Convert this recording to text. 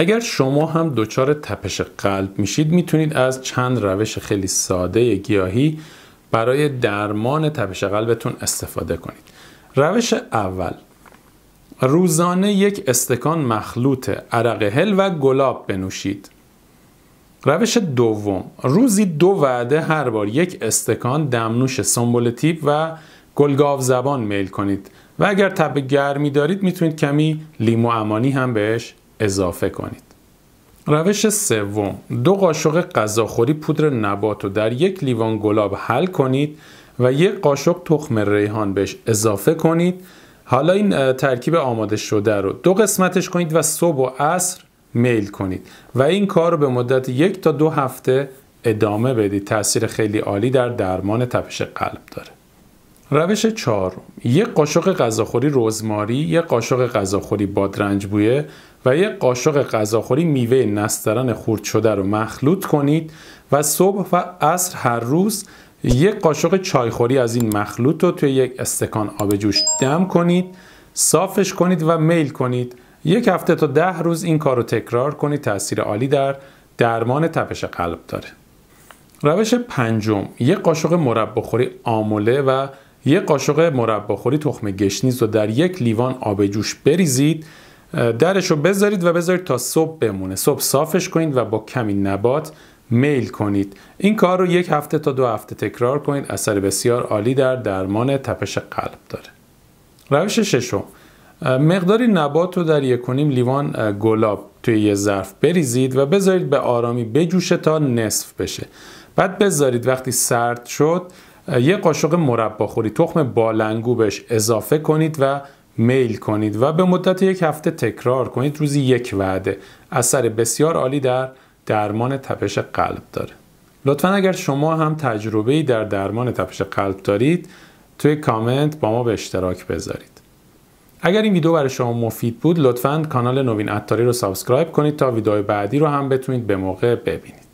اگر شما هم دچار تپش قلب میشید میتونید از چند روش خیلی ساده گیاهی برای درمان تپش قلبتون استفاده کنید روش اول روزانه یک استکان مخلوط عرق هل و گلاب بنوشید روش دوم روزی دو وعده هر بار یک استکان دمنوش سنبل تیپ و گلگاو زبان میل کنید و اگر تب گرمی دارید میتونید کمی لیمو امانی هم بهش اضافه کنید. روش سوم دو قاشق غذاخوری پودر نبات رو در یک لیوان گلاب حل کنید و یک قاشق تخم ریحان بهش اضافه کنید حالا این ترکیب آماده شده رو دو قسمتش کنید و صبح و عصر میل کنید و این کار رو به مدت یک تا دو هفته ادامه بدید تاثیر خیلی عالی در درمان تپش قلب داره روش چهارم یک قاشق غذاخوری رزماری یک قاشق غذاخوری بادرنج بویه و یک قاشق غذاخوری میوه نسترن خورد شده رو مخلوط کنید و صبح و عصر هر روز یک قاشق چایخوری از این مخلوط رو توی یک استکان آب جوش دم کنید صافش کنید و میل کنید یک هفته تا ده روز این کار رو تکرار کنید تاثیر عالی در درمان تپش قلب داره روش پنجم یک قاشق مرباخوری آموله و یک قاشق مرباخوری تخم گشنیز رو در یک لیوان آب جوش بریزید درش رو بذارید و بذارید تا صبح بمونه صبح صافش کنید و با کمی نبات میل کنید این کار رو یک هفته تا دو هفته تکرار کنید اثر بسیار عالی در درمان تپش قلب داره روش ششم مقداری نبات رو در یکونیم لیوان گلاب توی یه ظرف بریزید و بذارید به آرامی بجوشه تا نصف بشه بعد بذارید وقتی سرد شد یه قاشق مربا خوری تخم بالنگو بهش اضافه کنید و میل کنید و به مدت یک هفته تکرار کنید روزی یک وعده اثر بسیار عالی در درمان تپش قلب داره لطفا اگر شما هم تجربه ای در درمان تپش قلب دارید توی کامنت با ما به اشتراک بذارید اگر این ویدیو برای شما مفید بود لطفا کانال نوین اتاری رو سابسکرایب کنید تا ویدیو بعدی رو هم بتونید به موقع ببینید